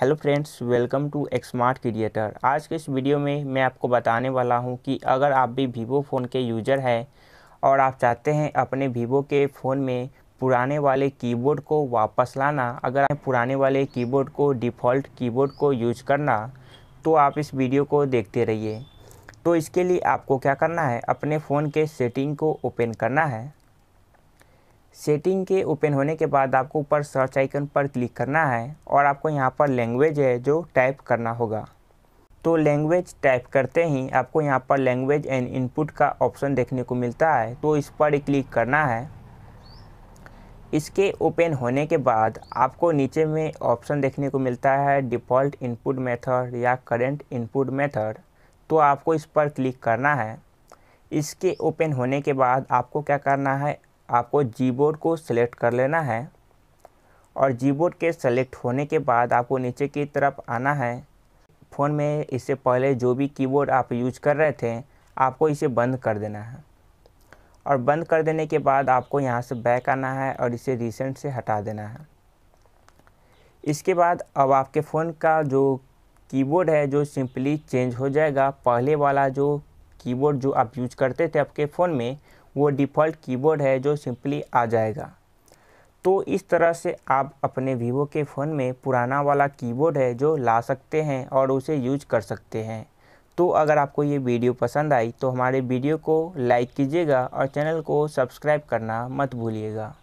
hello friends welcome to Xmart creator आज के इस वीडियो में मैं आपको बताने वाला हूं कि अगर आप भी वीवो फ़ोन के यूज़र हैं और आप चाहते हैं अपने वीवो के फ़ोन में पुराने वाले कीबोर्ड को वापस लाना अगर आप पुराने वाले कीबोर्ड को डिफ़ॉल्ट कीबोर्ड को यूज करना तो आप इस वीडियो को देखते रहिए तो इसके लिए आपको क्या करना है अपने फ़ोन के सेटिंग को ओपन करना है सेटिंग के ओपन होने के बाद आपको ऊपर सर्च आइकन पर क्लिक करना है और आपको यहाँ पर लैंग्वेज है जो टाइप करना होगा तो लैंग्वेज टाइप करते ही आपको यहाँ पर लैंग्वेज एंड इनपुट का ऑप्शन देखने को मिलता है तो इस पर क्लिक करना है इसके ओपन होने के बाद आपको नीचे में ऑप्शन देखने को मिलता है डिफ़ॉल्ट इनपुट मेथड या करेंट इनपुट मेथड तो आपको इस पर क्लिक करना है इसके ओपन होने के बाद आपको क्या करना है आपको जी बोर्ड को सिलेक्ट कर लेना है और जी बोर्ड के सेलेक्ट होने के बाद आपको नीचे की तरफ आना है फ़ोन में इससे पहले जो भी कीबोर्ड आप यूज कर रहे थे आपको इसे बंद कर देना है और बंद कर देने के बाद आपको यहाँ से बैक आना है और इसे रिसेंट से हटा देना है इसके बाद अब आपके फ़ोन का जो कीबोर्ड है जो सिंपली चेंज हो जाएगा पहले वाला जो कीबोर्ड जो आप यूज करते थे आपके फ़ोन में वो डिफ़ॉल्ट कीबोर्ड है जो सिंपली आ जाएगा तो इस तरह से आप अपने वीवो के फ़ोन में पुराना वाला कीबोर्ड है जो ला सकते हैं और उसे यूज कर सकते हैं तो अगर आपको ये वीडियो पसंद आई तो हमारे वीडियो को लाइक कीजिएगा और चैनल को सब्सक्राइब करना मत भूलिएगा